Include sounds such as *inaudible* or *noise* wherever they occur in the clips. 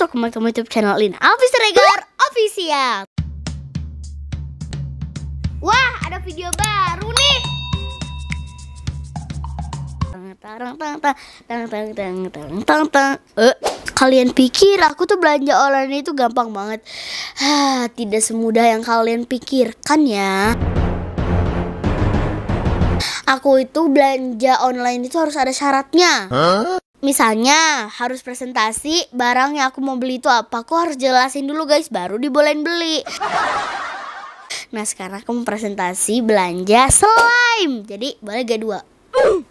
langsung ke YouTube channel Lina Alvis Regar Official. Wah, ada video baru nih. Tang tang tang tang tang tang tang tang tang. Eh, kalian pikir aku tuh belanja online itu gampang banget? Hah, tidak semudah yang kalian pikirkan ya. Aku itu belanja online itu harus ada syaratnya. Huh? Misalnya harus presentasi barang yang aku mau beli itu apa Aku harus jelasin dulu guys baru dibolehin beli Nah sekarang aku mau presentasi belanja slime Jadi boleh gak dua?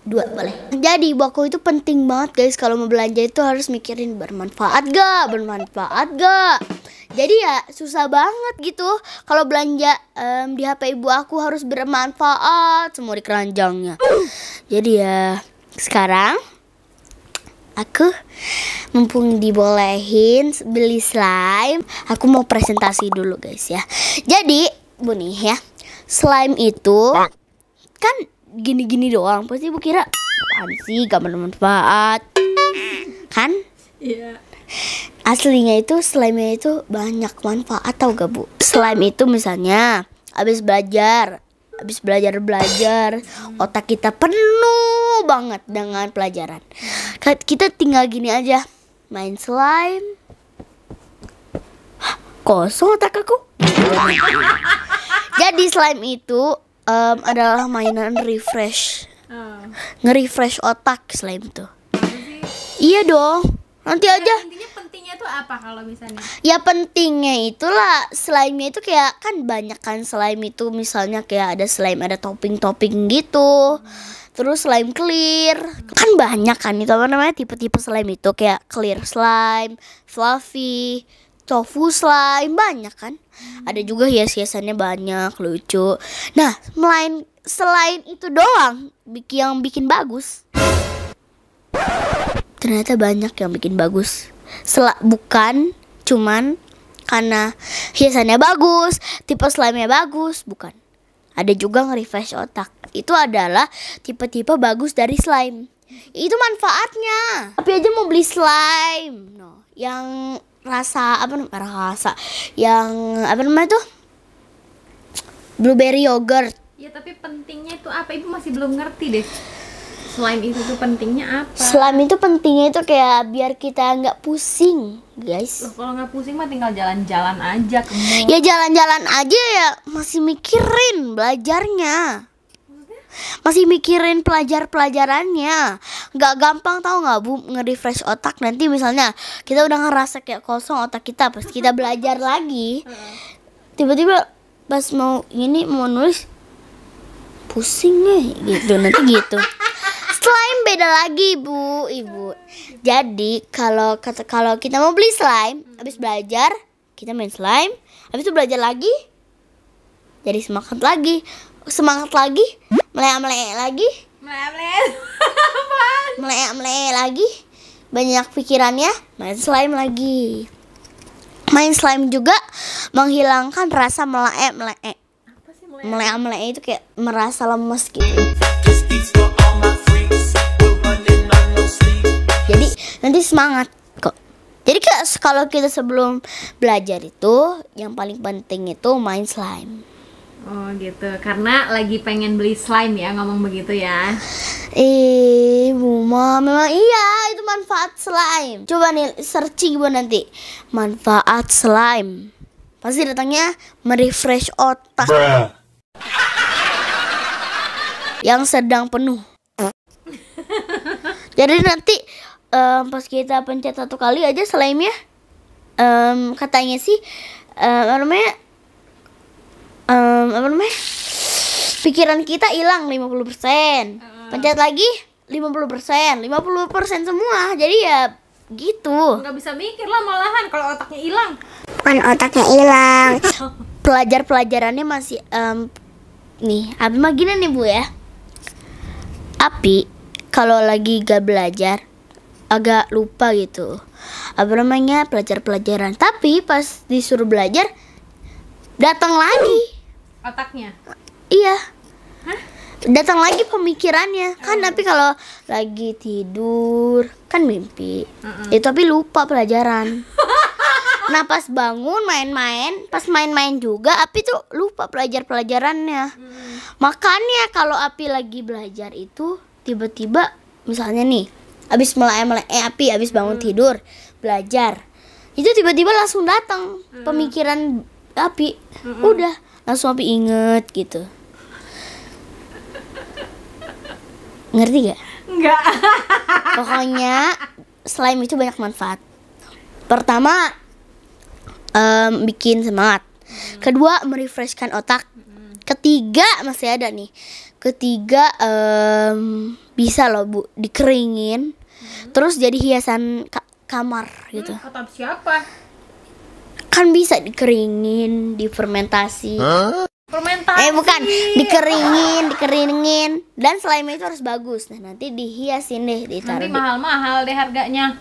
Dua boleh Jadi buku itu penting banget guys Kalau mau belanja itu harus mikirin bermanfaat gak? Bermanfaat gak? Jadi ya susah banget gitu Kalau belanja um, di HP ibu aku harus bermanfaat Semua di keranjangnya Jadi ya sekarang Aku mumpung dibolehin beli slime, aku mau presentasi dulu guys ya. Jadi, Bu nih ya. Slime itu kan gini-gini doang. Pasti Bu kira apaan sih gak bermanfaat. Kan? Yeah. Aslinya itu slime itu banyak manfaat tau gak Bu? Slime itu misalnya habis belajar habis belajar-belajar otak kita penuh banget dengan pelajaran nah, kita tinggal gini aja main slime kosong otak aku *laughs* jadi slime itu um, adalah mainan refresh oh. nge-refresh otak slime tuh oh, iya dong nanti iya, aja itu apa kalau misalnya? Ya pentingnya itulah slime-nya itu kayak kan banyak kan slime itu misalnya kayak ada slime ada topping-topping gitu. terus slime clear kan banyak kan itu apa namanya tipe-tipe slime itu kayak clear slime fluffy tofu slime banyak kan ada juga hias-hiasannya banyak lucu nah selain selain itu doang yang bikin bagus ternyata banyak yang bikin bagus selak bukan cuman karena hiasannya bagus, tipe slime-nya bagus, bukan. Ada juga nge-refresh otak. Itu adalah tipe-tipe bagus dari slime. Itu manfaatnya. Tapi aja mau beli slime. No, yang rasa apa namanya? Rasa yang apa namanya tuh? Blueberry yogurt. Ya tapi pentingnya itu apa? Ibu masih belum ngerti deh slime itu tuh pentingnya apa? Slime itu pentingnya itu kayak biar kita nggak pusing, guys. Loh, kalau nggak pusing mah tinggal jalan-jalan aja ke Ya jalan-jalan aja ya masih mikirin belajarnya. Masih mikirin pelajar-pelajarannya Gak gampang tau nggak Bu Nge-refresh otak Nanti misalnya Kita udah ngerasa kayak kosong otak kita Pas kita belajar *laughs* lagi Tiba-tiba Pas mau ini Mau nulis pusing nih ya, gitu nanti gitu *laughs* slime beda lagi bu ibu jadi kalau kalau kita mau beli slime habis belajar kita main slime habis itu belajar lagi jadi semangat lagi semangat lagi melek melek lagi melek *laughs* melek melek melek lagi banyak pikirannya main slime lagi main slime juga menghilangkan rasa melek melek melek melek itu kayak merasa lemes gitu semangat kok. Jadi kayak kalau kita sebelum belajar itu yang paling penting itu main slime. Oh gitu, karena lagi pengen beli slime ya ngomong begitu ya. Eh, Buma, memang iya itu manfaat slime. Coba nih searching gue nanti manfaat slime. Pasti datangnya merefresh otak. Yang sedang penuh. Jadi nanti um, pas kita pencet satu kali aja slime ya um, katanya sih um, apa namanya um, apa namanya pikiran kita hilang 50% puluh persen pencet lagi 50% persen 50% persen semua jadi ya gitu nggak bisa mikir lah malahan kalau otaknya hilang kan otaknya hilang pelajar pelajarannya masih um, nih abi magina gini nih bu ya api kalau lagi gak belajar agak lupa gitu apa namanya pelajar-pelajaran tapi pas disuruh belajar datang lagi otaknya iya Hah? datang lagi pemikirannya kan oh. tapi kalau lagi tidur kan mimpi uh -uh. ya tapi lupa pelajaran *laughs* nah pas bangun main-main pas main-main juga api tuh lupa pelajar pelajarannya hmm. makanya kalau api lagi belajar itu tiba-tiba misalnya nih abis melek-melek eh, api abis bangun hmm. tidur belajar itu tiba-tiba langsung datang hmm. pemikiran api hmm. udah langsung api inget gitu ngerti gak? Enggak. *laughs* Pokoknya slime itu banyak manfaat. Pertama um, bikin semangat. Hmm. Kedua merefreshkan otak. Hmm. Ketiga masih ada nih. Ketiga um, bisa loh bu dikeringin Hmm. terus jadi hiasan ka kamar gitu hmm, kata siapa kan bisa dikeringin difermentasi huh? fermentasi eh bukan dikeringin dikeringin dan slime itu harus bagus nah nanti dihiasin deh ditaruh nanti mahal mahal deh harganya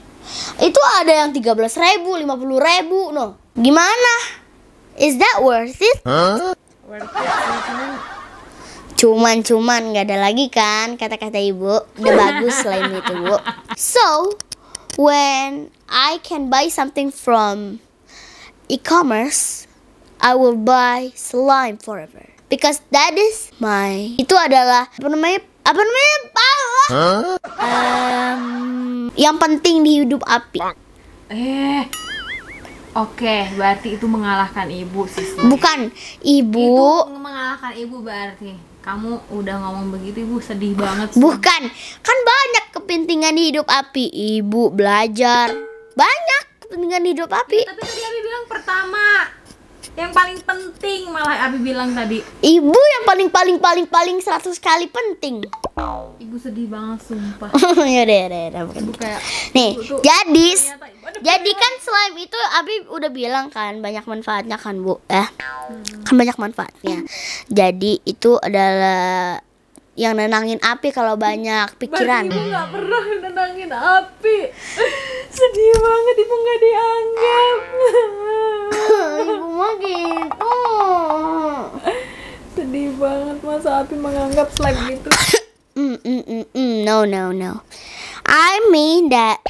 itu ada yang tiga belas ribu lima puluh ribu no gimana is that worth it huh? worth it Cuman cuman nggak ada lagi kan kata-kata ibu. Udah bagus selain itu bu. So when I can buy something from e-commerce, I will buy slime forever because that is my itu adalah apa namanya apa namanya huh? um, yang penting di hidup api. Eh. Oke, okay, berarti itu mengalahkan ibu, sih. Bukan, ibu. Ibu mengalahkan ibu berarti kamu udah ngomong begitu ibu sedih banget sih. bukan kan banyak kepentingan di hidup api ibu belajar banyak kepentingan di hidup api ya, tapi tadi abi bilang pertama yang paling penting malah abi bilang tadi ibu yang paling paling paling paling seratus kali penting ibu sedih banget sumpah *laughs* oh, ya deh deh deh ibu kayak nih jadi jadi kan selain itu abi udah bilang kan banyak manfaatnya kan bu eh hmm kan banyak manfaatnya jadi itu adalah yang nenangin api kalau banyak pikiran. Berarti ibu nggak pernah nenangin api. *laughs* Sedih banget ibu nggak dianggap. *laughs* ibu mau gitu. Sedih banget masa api menganggap slime gitu. *coughs* mm, mm, mm, mm. No no no. I mean that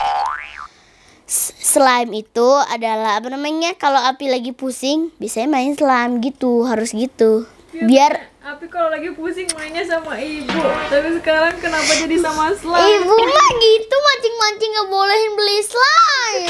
slime itu adalah apa namanya kalau api lagi pusing bisa main slime gitu harus gitu iya, biar api kalau lagi pusing mainnya sama ibu tapi sekarang kenapa jadi sama slime ibu mah gitu mancing mancing nggak bolehin beli slime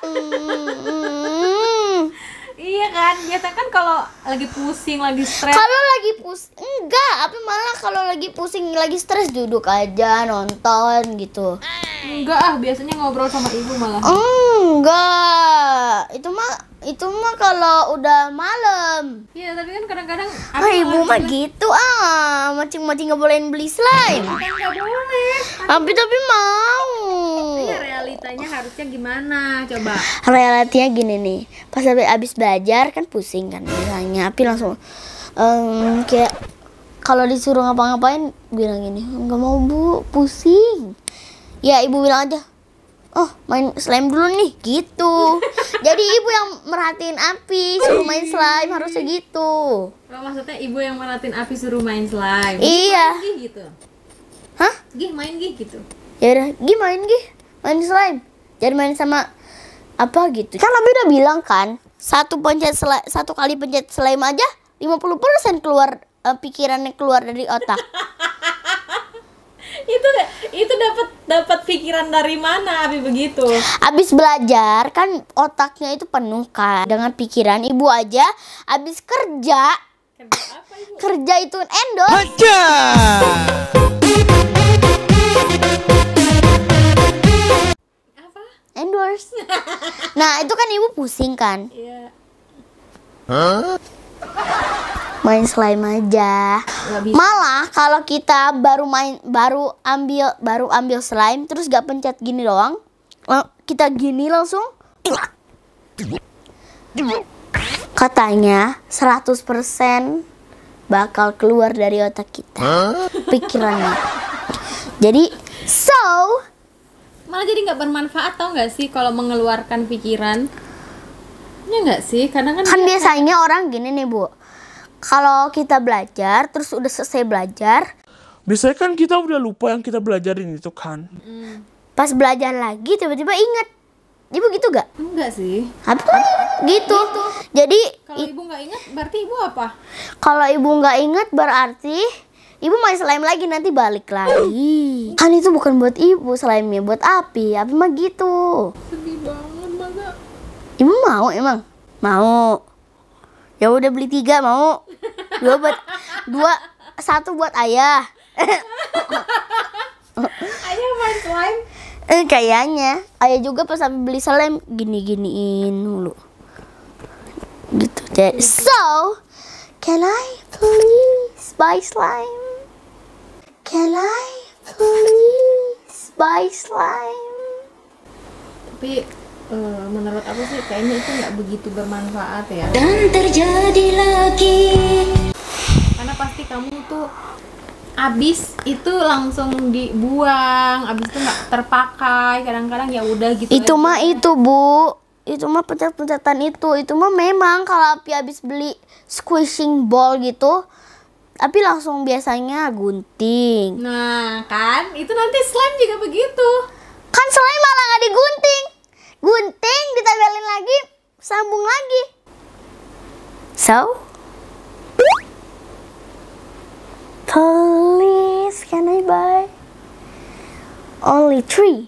hmm. *laughs* iya kan biasa kan kalau lagi pusing lagi stres kalau lagi pusing enggak tapi malah kalau lagi pusing lagi stres duduk aja nonton gitu enggak ah biasanya ngobrol sama ibu malah enggak itu mah itu mah kalau udah malam iya tapi kan kadang-kadang ah ibu mah gitu ah macing-macing nggak bolehin beli slime kan nggak boleh tapi tapi mau ya realitanya harusnya gimana coba? Realitanya gini nih, pas sampai habis belajar kan pusing kan misalnya, tapi langsung um, kayak kalau disuruh ngapa-ngapain bilang gini nggak mau bu pusing ya ibu bilang aja oh main slime dulu nih gitu *laughs* jadi ibu yang merhatiin api suruh main slime harusnya gitu oh, maksudnya ibu yang merhatiin api suruh main slime iya main gih gitu hah gih main gih gitu ya udah gih main gih main slime jadi main sama apa gitu kan abi udah bilang kan satu pencet satu kali pencet slime aja 50% keluar uh, eh, pikirannya keluar dari otak *laughs* itu itu dapat dapat pikiran dari mana abi begitu abis belajar kan otaknya itu penuh kan dengan pikiran ibu aja abis kerja kerja apa ibu kerja itu endo endorse. *laughs* Nah, itu kan ibu pusing kan? Iya. Huh? main slime aja. Malah kalau kita baru main baru ambil baru ambil slime terus gak pencet gini doang, eh, kita gini langsung katanya 100% bakal keluar dari otak kita pikirannya. Jadi so malah jadi nggak bermanfaat tau nggak sih kalau mengeluarkan pikiran? Ya nggak sih, karena kan kan biasanya kan... orang gini nih bu, kalau kita belajar terus udah selesai belajar biasanya kan kita udah lupa yang kita belajarin itu kan hmm. pas belajar lagi tiba-tiba inget ibu gitu gak enggak sih apa gitu. gitu jadi kalau ibu nggak inget berarti ibu apa kalau ibu nggak inget berarti Ibu main slime lagi nanti balik lagi. Kan itu bukan buat ibu slime-nya buat api. Api mah gitu. Sedih banget masa. Ibu mau emang? Mau ya udah beli tiga mau dua buat dua satu buat ayah ayah main slime eh, kayaknya ayah juga pas sampai beli slime gini giniin dulu gitu jadi so can I please buy slime can I please buy slime tapi Eh, menurut aku sih kayaknya itu nggak begitu bermanfaat ya dan terjadi lagi karena pasti kamu tuh abis itu langsung dibuang abis itu nggak terpakai kadang-kadang ya udah gitu itu aja. mah itu bu itu mah pencet-pencetan itu itu mah memang kalau api abis beli squishing ball gitu tapi langsung biasanya gunting nah kan itu nanti slime juga begitu kan slime malah nggak digunting gunting, ditempelin lagi, sambung lagi. So, please can I buy only three?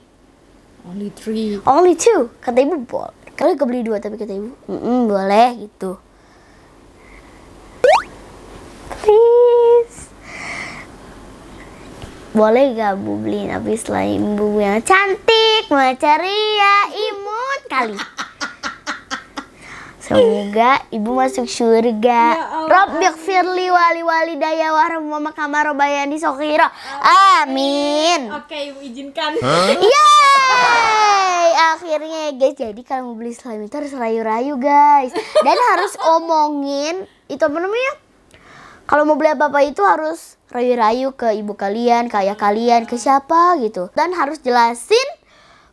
Only three. Only two. Kata ibu boleh. kalau gue beli dua tapi kata ibu, mm -mm, boleh gitu. Please. Boleh gak bu beliin habis lain ibu yang cantik, mau ceria, im sekali. Semoga ibu masuk surga. Ya Rob yuk firli wali wali daya mama kamar robayani sokiro. Amin. Oke, ibu izinkan. Yay! Akhirnya Akhirnya guys, jadi kalau mau beli slime itu harus rayu-rayu guys. Dan harus omongin itu apa namanya? Kalau mau beli apa-apa itu harus rayu-rayu ke ibu kalian, ke kalian, ke siapa gitu. Dan harus jelasin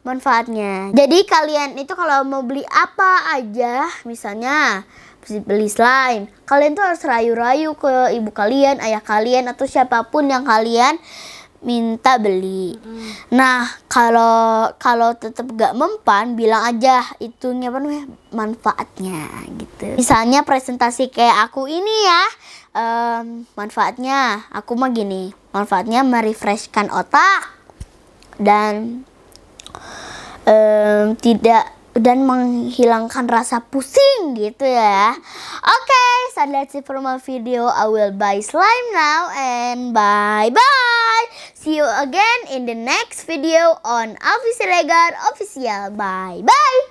manfaatnya. Jadi kalian itu kalau mau beli apa aja, misalnya beli slime, kalian tuh harus rayu-rayu ke ibu kalian, ayah kalian atau siapapun yang kalian minta beli. Hmm. Nah, kalau kalau tetap gak mempan, bilang aja itunya apa namanya manfaatnya gitu. Misalnya presentasi kayak aku ini ya, um, manfaatnya aku mah gini, manfaatnya merefreshkan otak dan um, tidak dan menghilangkan rasa pusing gitu ya. Oke, okay, so that's for my video. I will buy slime now and bye-bye. See you again in the next video on Official Regard Official. Bye-bye.